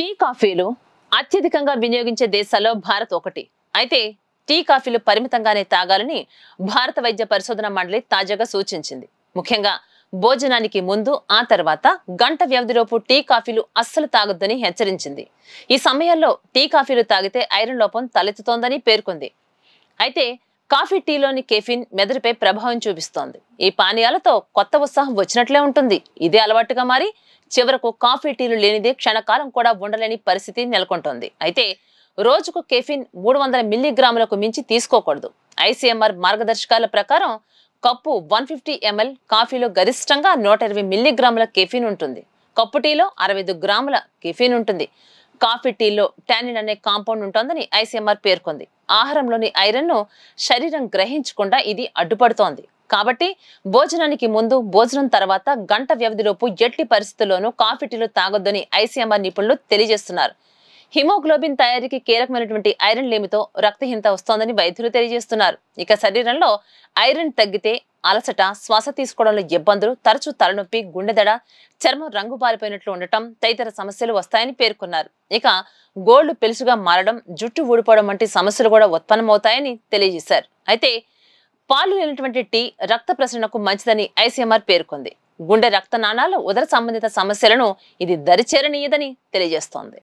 tea కాఫీలు అత్యధికంగా వినియోగించే దేశాల్లో భారత్ ఒకటి అయితే టీ కాఫీలు పరిమితంగానే తాగాలని భారత వైద్య పరిశోధన మండలి తాజాగా సూచించింది ముఖ్యంగా భోజనానికి ముందు ఆ తర్వాత గంట వ్యవధిలోపు టీ కాఫీలు అస్సలు తాగొద్దని హెచ్చరించింది ఈ సమయంలో టీ కాఫీలు తాగితే ఐరన్ లోపం తలెత్తుతోందని పేర్కొంది అయితే కాఫీ టీలోని కెఫిన్ మెదడుపై ప్రభావం చూపిస్తోంది ఈ పానీయాలతో కొత్త ఉత్సాహం వచ్చినట్లే ఉంటుంది ఇదే అలవాటుగా మారి చివరకు కాఫీ టీలు లేనిదే క్షణకాలం కూడా ఉండలేని పరిస్థితి నెలకొంటుంది అయితే రోజుకు కెఫిన్ మూడు వందల మిల్లీగ్రాములకు మించి తీసుకోకూడదు ఐసీఎంఆర్ మార్గదర్శకాల ప్రకారం కప్పు వన్ ఫిఫ్టీ ఎంఎల్ కాఫీలో గరిష్టంగా నూట ఇరవై మిల్లీగ్రాముల కెఫిన్ ఉంటుంది కప్పు టీలో అరవై ఐదు గ్రాముల కెఫిన్ ఉంటుంది కాఫీ టీలో టానిన్ అనే కాంపౌండ్ ఉంటుందని ఐసీఎంఆర్ పేర్కొంది ఆహారంలోని ఐరన్ను శరీరం గ్రహించకుండా ఇది అడ్డుపడుతోంది కాబట్టి భోజనానికి ముందు భోజనం తర్వాత గంట వ్యవధిలోపు ఎట్టి పరిస్థితుల్లోనూ కాఫీ టీలు తాగొద్దని ఐసీఎంఆర్ నిపుణులు తెలియజేస్తున్నారు హిమోగ్లోబిన్ తయారీకి కీలకమైనటువంటి ఐరన్ లేమితో రక్తహీనత వస్తోందని వైద్యులు తెలియజేస్తున్నారు ఇక శరీరంలో ఐరన్ తగ్గితే అలసట శ్వాస తీసుకోవడంలో ఇబ్బందులు తరచూ తలనొప్పి గుండెదడ చర్మం రంగు బారిపోయినట్లు ఉండటం తదితర సమస్యలు వస్తాయని పేర్కొన్నారు ఇక గోల్డ్ పెలుసుగా మారడం జుట్టు ఊడిపోవడం వంటి సమస్యలు కూడా ఉత్పన్నమవుతాయని తెలియజేశారు అయితే పాలు లేనటువంటి టీ రక్త ప్రసరణకు మంచిదని ఐసీఎంఆర్ పేర్కొంది గుండె రక్తనాళాల ఉదర సంబంధిత సమస్యలను ఇది దరిచేరనీయదని తెలియజేస్తోంది